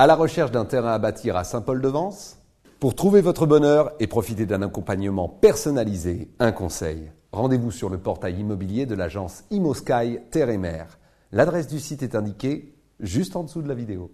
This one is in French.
À la recherche d'un terrain à bâtir à Saint-Paul-de-Vence Pour trouver votre bonheur et profiter d'un accompagnement personnalisé, un conseil. Rendez-vous sur le portail immobilier de l'agence ImoSky Terre et Mer. L'adresse du site est indiquée juste en dessous de la vidéo.